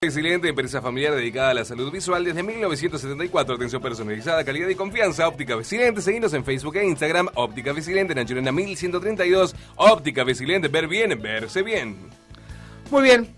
Excelente empresa familiar dedicada a la salud visual desde 1974. Atención personalizada, calidad y confianza. Óptica Vesilente. seguimos en Facebook e Instagram. Óptica Vesilente, Nanchurena 1132. Óptica Vesilente. Ver bien, verse bien. Muy bien.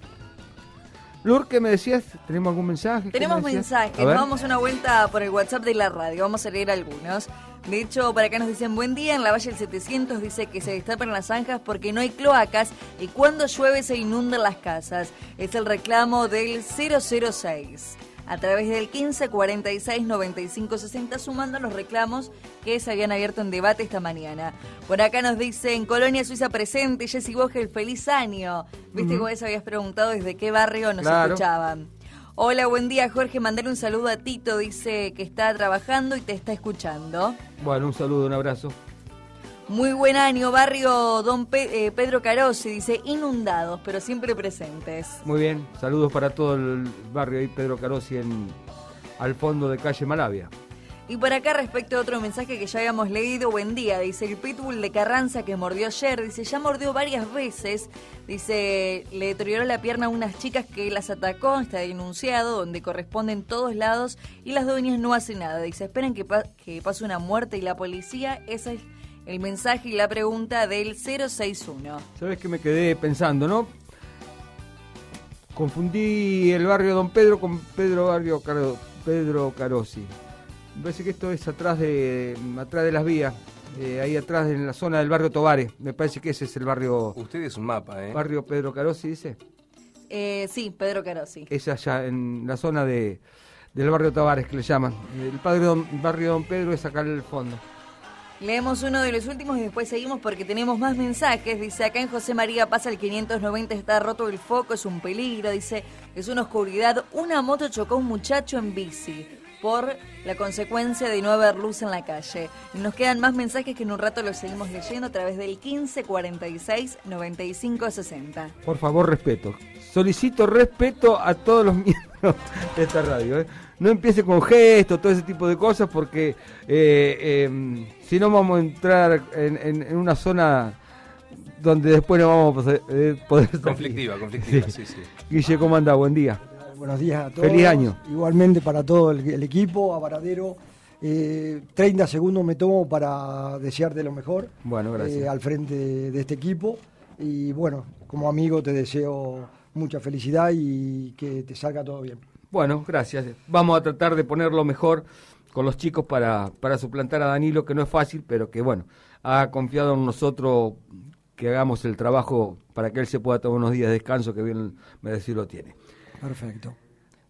Lur, ¿qué me decías? ¿Tenemos algún mensaje? Tenemos mensaje. mensajes, vamos una vuelta por el WhatsApp de la radio, vamos a leer algunos. De hecho, para acá nos dicen buen día, en la valla del 700 dice que se destapan las zanjas porque no hay cloacas y cuando llueve se inundan las casas. Es el reclamo del 006 a través del 15 46 95 60, sumando los reclamos que se habían abierto en debate esta mañana. Por acá nos dicen Colonia Suiza presente, Jessy Bogel, feliz año. Viste vos habías preguntado desde qué barrio nos escuchaban. Hola, buen día Jorge, mandale un saludo a Tito, dice que está trabajando y te está escuchando. Bueno, un saludo, un abrazo. Muy buen año, barrio Don eh, Pedro Carossi, dice, inundados, pero siempre presentes. Muy bien, saludos para todo el barrio ahí, Pedro Carossi, en, al fondo de calle Malavia. Y por acá respecto a otro mensaje que ya habíamos leído, buen día, dice el pitbull de Carranza que mordió ayer, dice, ya mordió varias veces, dice, le deterioró la pierna a unas chicas que las atacó, está denunciado, donde corresponden todos lados y las dueñas no hacen nada, dice, esperan que, que pase una muerte y la policía, esa es el mensaje y la pregunta del 061. Sabes que me quedé pensando, ¿no? Confundí el barrio Don Pedro con Pedro Barrio Pedro Carosi. Me parece que esto es atrás de atrás de las vías, eh, ahí atrás en la zona del barrio Tobares. Me parece que ese es el barrio. Usted es un mapa, ¿eh? Barrio Pedro Carosi, dice. Eh, sí, Pedro Carosi. Es allá en la zona del barrio Tavares que le llaman. El padre barrio Don Pedro es acá en el fondo. Leemos uno de los últimos y después seguimos porque tenemos más mensajes. Dice, acá en José María pasa el 590, está roto el foco, es un peligro. Dice, es una oscuridad. Una moto chocó a un muchacho en bici por la consecuencia de no haber luz en la calle. Nos quedan más mensajes que en un rato los seguimos leyendo a través del 1546 9560. Por favor, respeto. Solicito respeto a todos los miembros de esta radio. ¿eh? no empiece con gestos, todo ese tipo de cosas, porque eh, em, si no vamos a entrar en, una zona donde después no vamos a poder... Eh, conflictiva, conflictiva, sí. sí, Guille, ¿cómo Buen día. Buenos días a todos. Feliz año. Igualmente para todo el, equipo, a Varadero. Eh, 30 segundos me tomo para desearte lo mejor. Bueno, gracias. Eh, al frente de este equipo. Y bueno, como amigo te deseo mucha felicidad y que te salga todo bien. Bueno, gracias. Vamos a tratar de ponerlo mejor con los chicos para, para suplantar a Danilo, que no es fácil, pero que bueno, ha confiado en nosotros que hagamos el trabajo para que él se pueda tomar unos días de descanso que bien me decía, lo tiene. Perfecto.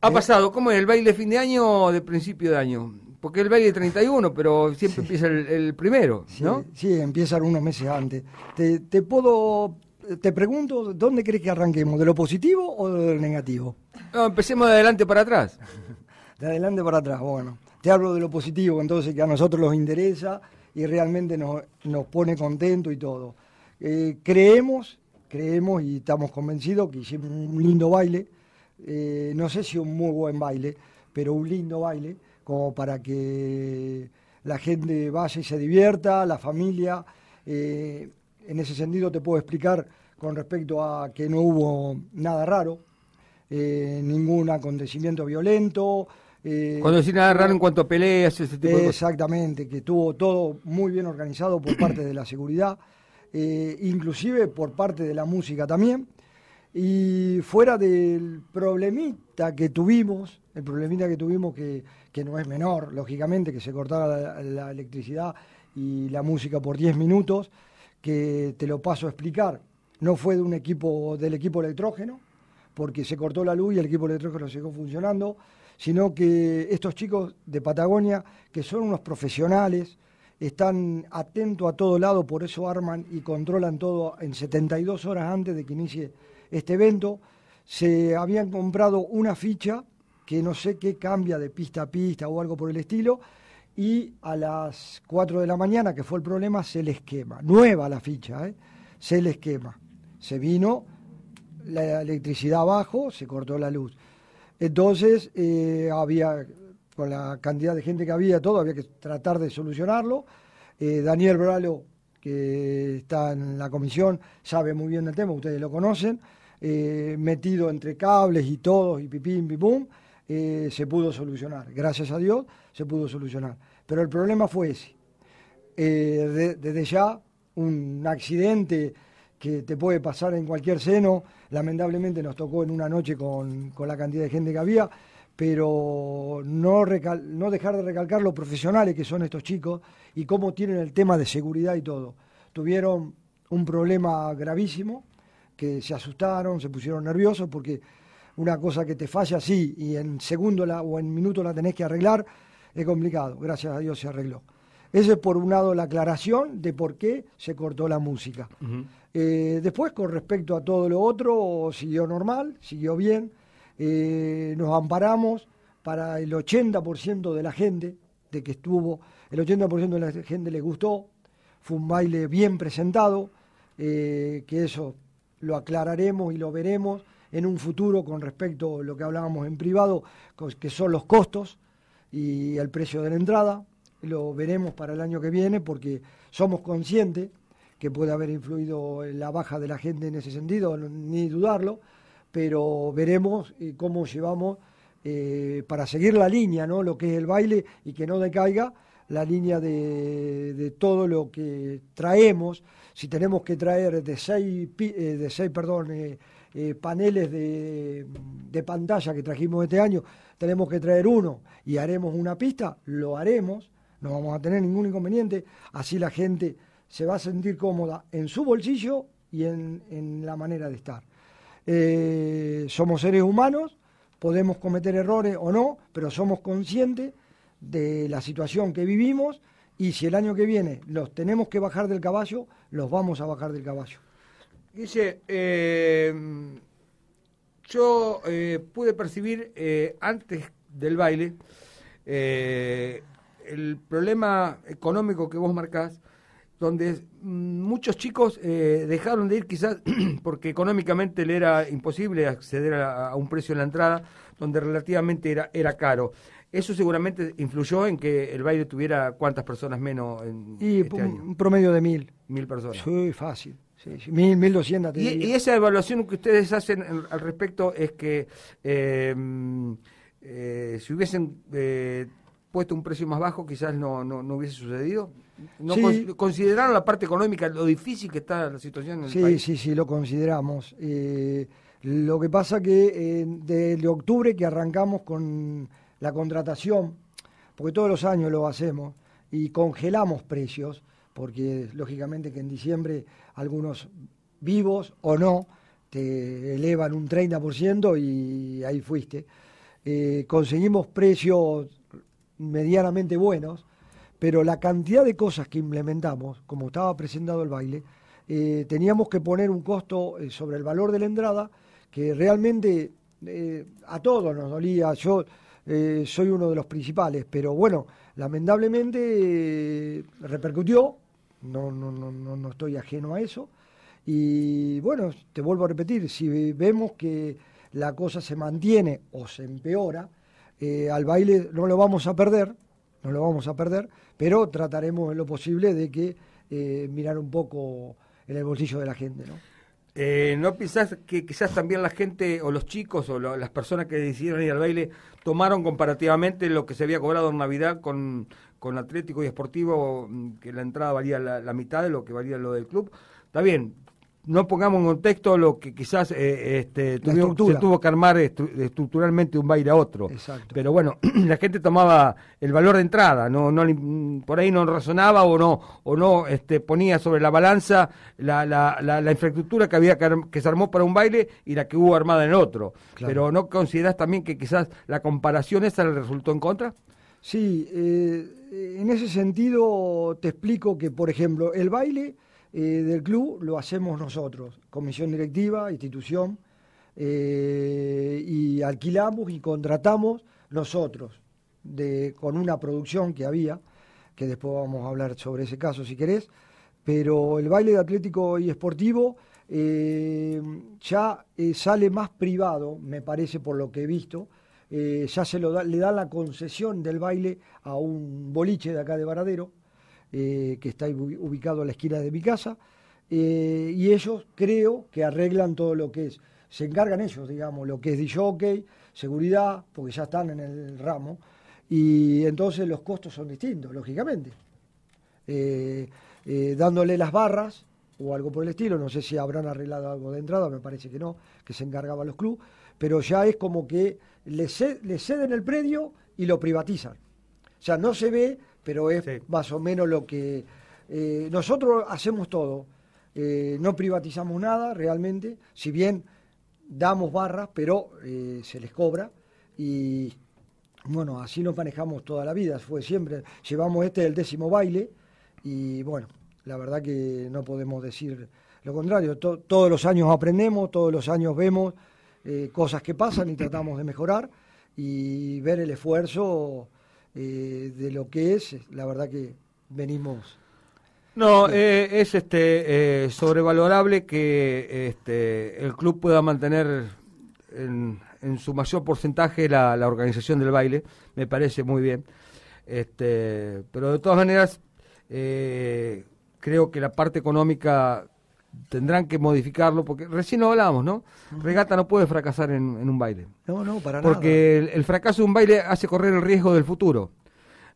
Ha pasado, ¿cómo es? ¿El baile fin de año o de principio de año? Porque el baile es 31, pero siempre empieza el, primero, sí, ¿no? Sí, empieza unos meses antes. Te, te puedo, te pregunto, ¿dónde crees que arranquemos? ¿De lo positivo o de lo negativo? empecemos de adelante para atrás. de adelante para atrás, bueno. Te hablo de lo positivo, entonces, que a nosotros nos interesa y realmente nos, pone contento y todo. Eh, creemos, creemos y estamos convencidos que hicimos un lindo baile, eh, no sé si un muy buen baile, pero un lindo baile, como para que la gente vaya y se divierta, la familia. Eh, en ese sentido te puedo explicar con respecto a que no hubo nada raro, eh, ningún acontecimiento violento. Eh, Cuando decís nada raro en cuanto a peleas, ese Exactamente, que estuvo todo muy bien organizado por parte de la seguridad, eh, inclusive por parte de la música también. Y fuera del problemita que tuvimos, el problemita que tuvimos que, que no es menor, lógicamente, que se cortara la, la electricidad y la música por 10 minutos, que te lo paso a explicar. No fue de un equipo, del equipo electrógeno, porque se cortó la luz y el equipo electrónico siguió funcionando, sino que estos chicos de Patagonia, que son unos profesionales, están atentos a todo lado, por eso arman y controlan todo en 72 horas antes de que inicie este evento. Se habían comprado una ficha que no sé qué cambia de pista a pista o algo por el estilo, y a las 4 de la mañana, que fue el problema, se les quema. Nueva la ficha, ¿eh? se les quema. Se vino la electricidad abajo, se cortó la luz. Entonces, eh, había, con la cantidad de gente que había, todo, había que tratar de solucionarlo. Eh, Daniel Bralo, que está en la comisión, sabe muy bien el tema, ustedes lo conocen, eh, metido entre cables y todo, y pipín, pipum, se pudo solucionar. Gracias a Dios, se pudo solucionar. Pero el problema fue ese. desde ya, un accidente que te puede pasar en cualquier seno. Lamentablemente nos tocó en una noche con, la cantidad de gente que había, pero no, no dejar de recalcar lo profesionales que son estos chicos y cómo tienen el tema de seguridad y todo. Tuvieron un problema gravísimo, que se asustaron, se pusieron nerviosos, porque una cosa que te falla así y en segundo o en minuto la tenés que arreglar, es complicado. Gracias a Dios se arregló. Ese es por un lado la aclaración de por qué se cortó la música. Eh, después, con respecto a todo lo otro, siguió normal, siguió bien. Eh, nos amparamos para el 80% de la gente, de que estuvo, el 80% de la gente le gustó, fue un baile bien presentado, eh, que eso lo aclararemos y lo veremos en un futuro con respecto a lo que hablábamos en privado, que son los costos y el precio de la entrada, lo veremos para el año que viene porque somos conscientes que puede haber influido en la baja de la gente en ese sentido, ni dudarlo, pero veremos eh, cómo llevamos eh, para seguir la línea, ¿no? lo que es el baile y que no decaiga la línea de, de todo lo que traemos, si tenemos que traer de seis, eh, de paneles de, de pantalla que trajimos este año, tenemos que traer uno y haremos una pista, lo haremos, no vamos a tener ningún inconveniente, así la gente se va a sentir cómoda en su bolsillo y en, la manera de estar. Eh, somos seres humanos, podemos cometer errores o no, pero somos conscientes de la situación que vivimos y si el año que viene los tenemos que bajar del caballo, los vamos a bajar del caballo. Dice, eh, yo eh, pude percibir antes del baile el problema económico que vos marcás donde mm, muchos chicos eh, dejaron de ir quizás porque económicamente le era imposible acceder a, un precio en la entrada, donde relativamente era, era caro. Eso seguramente influyó en que el baile tuviera cuántas personas menos en y este un, promedio de mil. Mil personas. Sí, fácil. mil, mil doscientas. Y, esa evaluación que ustedes hacen al respecto es que eh, mm, eh, si hubiesen puesto un precio más bajo, quizás no, no, hubiese sucedido. ¿No ¿Consideraron la parte económica, lo difícil que está la situación en el sí, país? Sí, sí, sí, lo consideramos. Eh, lo que pasa que eh, desde octubre que arrancamos con la contratación, porque todos los años lo hacemos, y congelamos precios, porque lógicamente que en diciembre algunos vivos o no te elevan un 30% y ahí fuiste. Eh, conseguimos precios medianamente buenos, pero la cantidad de cosas que implementamos, como estaba presentado el baile, eh, teníamos que poner un costo eh, sobre el valor de la entrada que realmente eh, a todos nos dolía. Yo soy uno de los principales, pero bueno, lamentablemente repercutió, no, no, no, no estoy ajeno a eso. Y bueno, te vuelvo a repetir, si vemos que la cosa se mantiene o se empeora, eh, al baile no lo vamos a perder, no lo vamos a perder, pero trataremos en lo posible de que eh, mirar un poco en el bolsillo de la gente, ¿no? Eh, ¿No que quizás también la gente o los chicos o las personas que decidieron ir al baile tomaron comparativamente lo que se había cobrado en Navidad con, Atlético y Esportivo, mm, que la entrada valía la, la mitad de lo que valía lo del club? Está bien, no pongamos en contexto lo que quizás eh, este, se tuvo que armar estructuralmente un baile a otro. Pero bueno, la gente tomaba el valor de entrada, no, no, por ahí no razonaba o no, o no este, ponía sobre la balanza la, infraestructura que había que, se armó para un baile y la que hubo armada en otro. Pero ¿no consideras también que quizás la comparación esa le resultó en contra? Sí, eh, en ese sentido te explico que, por ejemplo, el baile eh, del club lo hacemos nosotros, comisión directiva, institución, eh, y alquilamos y contratamos nosotros con una producción que había, que después vamos a hablar sobre ese caso si querés, pero el baile de atlético y esportivo eh, ya sale más privado, me parece por lo que he visto, ya se lo le da la concesión del baile a un boliche de acá de Varadero, eh, que está ubicado a la esquina de mi casa, eh, y ellos creo que arreglan todo lo que es, se encargan ellos, digamos, lo que es de jockey, seguridad, porque ya están en el ramo, y entonces los costos son distintos, lógicamente. Eh, dándole las barras o algo por el estilo, no sé si habrán arreglado algo de entrada, me parece que no, que se encargaban los clubes, pero ya es como que le, ceden el predio y lo privatizan. O sea, no se ve pero es más o menos lo que eh, nosotros hacemos todo. Eh, no privatizamos nada realmente, si bien damos barras, pero eh, se les cobra y bueno, así nos manejamos toda la vida, fue siempre, llevamos este el décimo baile y bueno, la verdad que no podemos decir lo contrario, todos los años aprendemos, todos los años vemos cosas que pasan y tratamos de mejorar y ver el esfuerzo eh, de lo que es, la verdad que venimos. No, eh, es este eh, sobrevalorable que este, el club pueda mantener en, su mayor porcentaje la, organización del baile, me parece muy bien. Este, pero de todas maneras, eh, creo que la parte económica tendrán que modificarlo, porque recién lo hablamos ¿no? Regata no puede fracasar en, un baile. No, no, para nada. Porque el, fracaso de un baile hace correr el riesgo del futuro.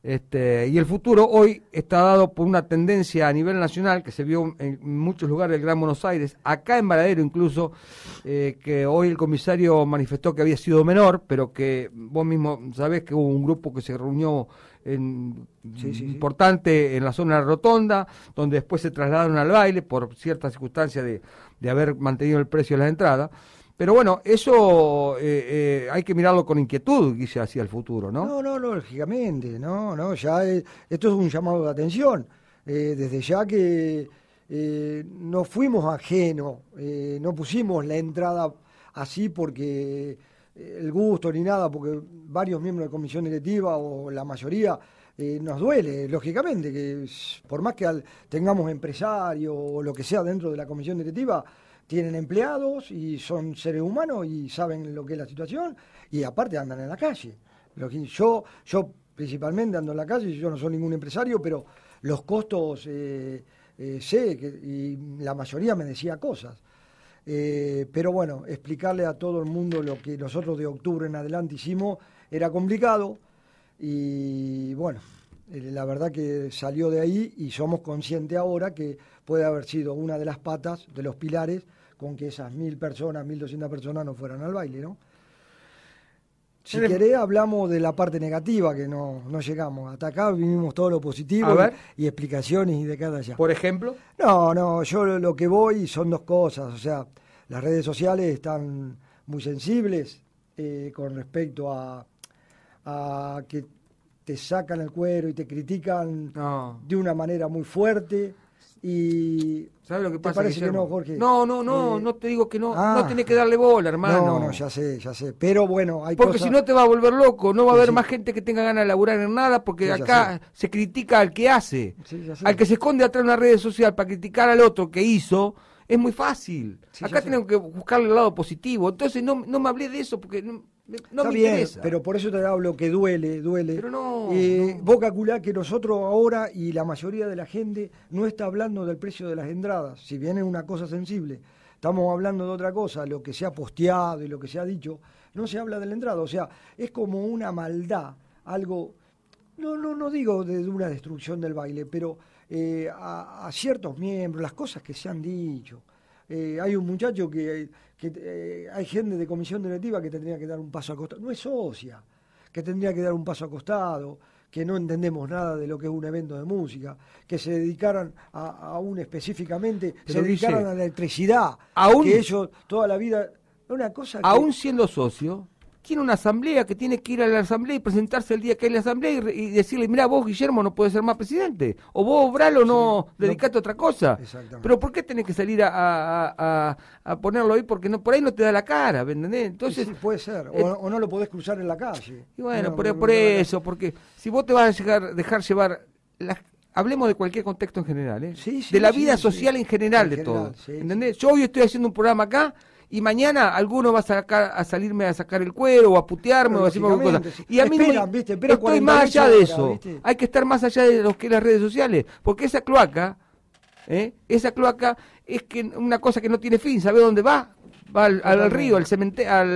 Este, y el futuro hoy está dado por una tendencia a nivel nacional que se vio en muchos lugares del Gran Buenos Aires, acá en Varadero incluso, eh, que hoy el comisario manifestó que había sido menor, pero que vos mismo sabés que hubo un grupo que se reunió en, importante en la zona rotonda, donde después se trasladaron al baile por ciertas circunstancias de, de haber mantenido el precio de la entrada Pero bueno, eso eh, eh, hay que mirarlo con inquietud, dice, hacia el futuro, ¿no? No, no, lógicamente, no, no, ya esto es un llamado de atención. Eh, desde ya que no fuimos ajeno no pusimos la entrada así porque el gusto ni nada, porque varios miembros de comisión directiva o la mayoría eh, nos duele, lógicamente, que por más que tengamos empresarios o lo que sea dentro de la comisión directiva, tienen empleados y son seres humanos y saben lo que es la situación y aparte andan en la calle. Yo, yo principalmente ando en la calle, yo no soy ningún empresario, pero los costos eh, eh, sé que, y la mayoría me decía cosas. Eh, pero bueno, explicarle a todo el mundo lo que nosotros de octubre en adelante hicimos era complicado y bueno, eh, la verdad que salió de ahí y somos conscientes ahora que puede haber sido una de las patas, de los pilares, con que esas mil personas, mil doscientas personas no fueran al baile, ¿no? Si querés, hablamos de la parte negativa que no, llegamos. Hasta acá vinimos todo lo positivo Y, explicaciones y de cada allá. ¿Por ejemplo? No, no, yo lo que voy son dos cosas. O sea, las redes sociales están muy sensibles eh, con respecto a, que te sacan el cuero y te critican de una manera muy fuerte. Y ¿Sabes lo que pasa? no, Jorge? No, no, no, eh, no te digo que no. no ah. tenés que darle bola, hermano. No, no, ya sé, ya sé. Pero bueno, hay Porque si no te va a volver loco, no va a haber más gente que tenga ganas de laburar en nada, porque acá se critica al que hace. al que se esconde atrás de una red social para criticar al otro que hizo, es muy fácil. acá tenemos que buscarle el lado positivo. Entonces no, no me hablé de eso, porque no Está bien, pero por eso te hablo que duele, duele. Pero no, eh, que nosotros ahora y la mayoría de la gente no está hablando del precio de las entradas, si bien es una cosa sensible. Estamos hablando de otra cosa, lo que se ha posteado y lo que se ha dicho. No se habla de la entrada, o sea, es como una maldad, algo. No, no, no digo de una destrucción del baile, pero eh, a, ciertos miembros, las cosas que se han dicho. Eh, hay un muchacho que, eh, eh, hay gente de comisión directiva que tendría que dar un paso acostado costado, no es socia, que tendría que dar un paso acostado, que no entendemos nada de lo que es un evento de música, que se dedicaran a, un específicamente, se dedicaran a la electricidad, que ellos toda la vida, una cosa... Aún siendo socio, tiene una asamblea que tiene que ir a la asamblea y presentarse el día que hay la asamblea y, decirle, mira, vos Guillermo no puedes ser más presidente, o vos Bralo no dedicate a otra cosa. Pero ¿por qué tenés que salir a, ponerlo ahí? Porque no, por ahí no te da la cara, entendés? Entonces, sí, puede ser, eh, o, no lo podés cruzar en la calle. Y bueno, por, eso, porque si vos te vas a llegar, dejar llevar... hablemos de cualquier contexto en general, ¿eh? de la vida social en general de todo. ¿Entendés? Yo hoy estoy haciendo un programa acá y mañana alguno va a, sacar, a salirme a sacar el cuero o a putearme o a decirme alguna cosa. Y a mí estoy más allá de eso. Hay que estar más allá de lo que las redes sociales, porque esa cloaca, ¿eh? esa cloaca es que una cosa que no tiene fin, ¿sabe dónde va? Va al, río, al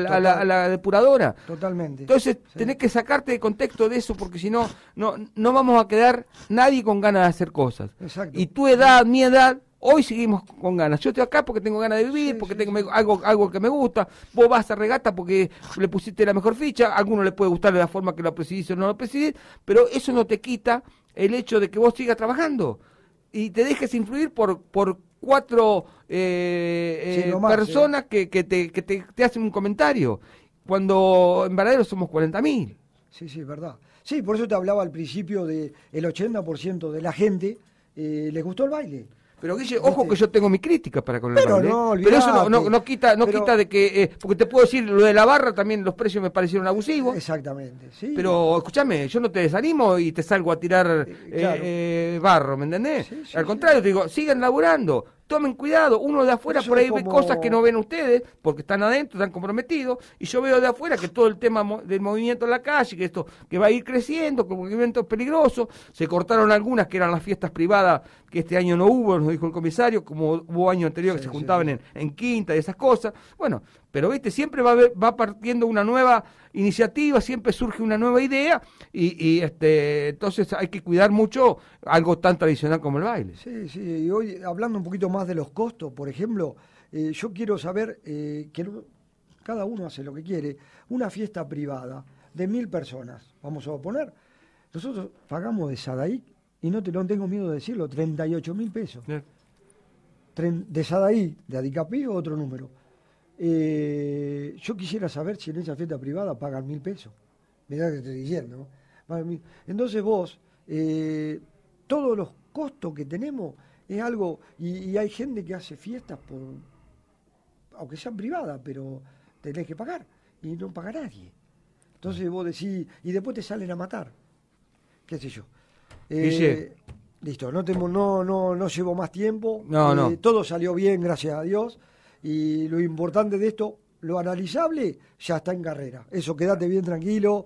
a, la, depuradora. Totalmente. Entonces, tenés que sacarte de contexto de eso, porque si no, no, no vamos a quedar nadie con ganas de hacer cosas. Y tu edad, mi edad, Hoy seguimos con ganas. Yo estoy acá porque tengo ganas de vivir, porque tengo algo, algo que me gusta. Vos vas a regata porque le pusiste la mejor ficha. A alguno le puede gustar de la forma que lo presidís o no lo presidís, pero eso no te quita el hecho de que vos sigas trabajando y te dejes influir por, por cuatro eh, eh, personas que, que, te, que te, hacen un comentario, cuando en verdad somos 40.000. Sí, sí, verdad. Sí, por eso te hablaba al principio de el 80% de la gente eh, les gustó el baile. Pero Guille, ojo que yo tengo mi crítica para con el pero ¿eh? Pero eso no, no, quita, no quita de que. Eh, porque te puedo decir, lo de la barra también los precios me parecieron abusivos. Exactamente, Pero escúchame, yo no te desanimo y te salgo a tirar eh, barro, ¿me entendés? Al contrario, te digo, sigan laburando. Tomen cuidado, uno de afuera por ahí ve cosas que no ven ustedes, porque están adentro, están comprometidos, y yo veo de afuera que todo el tema del movimiento en la calle, que esto, que va a ir creciendo, que el movimiento es peligroso se cortaron algunas que eran las fiestas privadas que este año no hubo, nos dijo el comisario, como hubo año anterior que se juntaban en, quinta y esas cosas. Bueno, pero viste, siempre va, va partiendo una nueva iniciativa, siempre surge una nueva idea y, este, entonces hay que cuidar mucho algo tan tradicional como el baile. Sí, sí, y hoy hablando un poquito más de los costos, por ejemplo, eh, yo quiero saber eh, que cada uno hace lo que quiere, una fiesta privada de mil personas, vamos a poner, nosotros pagamos de Sadaí y no, te, lo tengo miedo de decirlo, 38 mil pesos. De Sadaí, de Adicapí o otro número. Eh, yo quisiera saber si en esa fiesta privada pagan mil pesos. Mirá que te estoy diciendo. Entonces vos, eh, todos los costos que tenemos es algo, y, hay gente que hace fiestas por, aunque sean privadas, pero tenés que pagar y no paga nadie. Entonces vos decís, y después te salen a matar, qué sé yo. Eh, listo, no, tengo, no, no, no llevo más tiempo. No, eh, Todo salió bien, gracias a Dios. Y lo importante de esto, lo analizable, ya está en carrera. Eso, quédate bien tranquilo,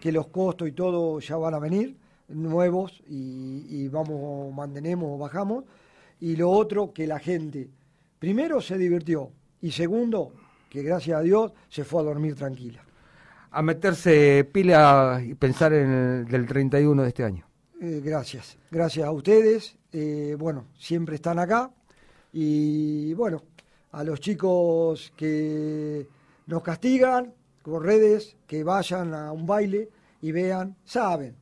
que los costos y todo ya van a venir, nuevos, y, vamos, mantenemos, bajamos. Y lo otro, que la gente, primero, se divirtió. Y segundo, que gracias a Dios se fue a dormir tranquila. A meterse pila y pensar en el del 31 de este año. Eh, gracias, gracias a ustedes. Eh, bueno, siempre están acá. Y bueno, a los chicos que nos castigan con redes, que vayan a un baile y vean, saben,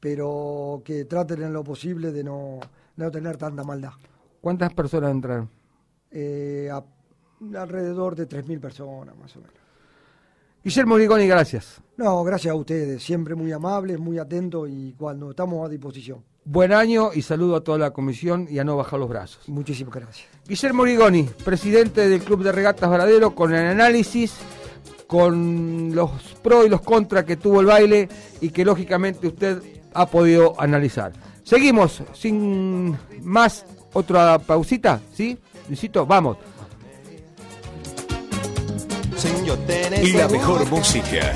pero que traten en lo posible de no, no tener tanta maldad. ¿Cuántas personas entraron? Eh, alrededor de 3.000 personas, más o menos. Guillermo Morigoni, gracias. No, gracias a ustedes, siempre muy amables, muy atentos y cuando estamos a disposición. Buen año y saludo a toda la comisión y a no bajar los brazos. Muchísimas gracias. Guillermo Rigoni, presidente del Club de Regatas Varadero, con el análisis, con los pros y los contras que tuvo el baile y que lógicamente usted ha podido analizar. Seguimos sin más otra pausita, ¿sí? Luisito, vamos y la mejor música.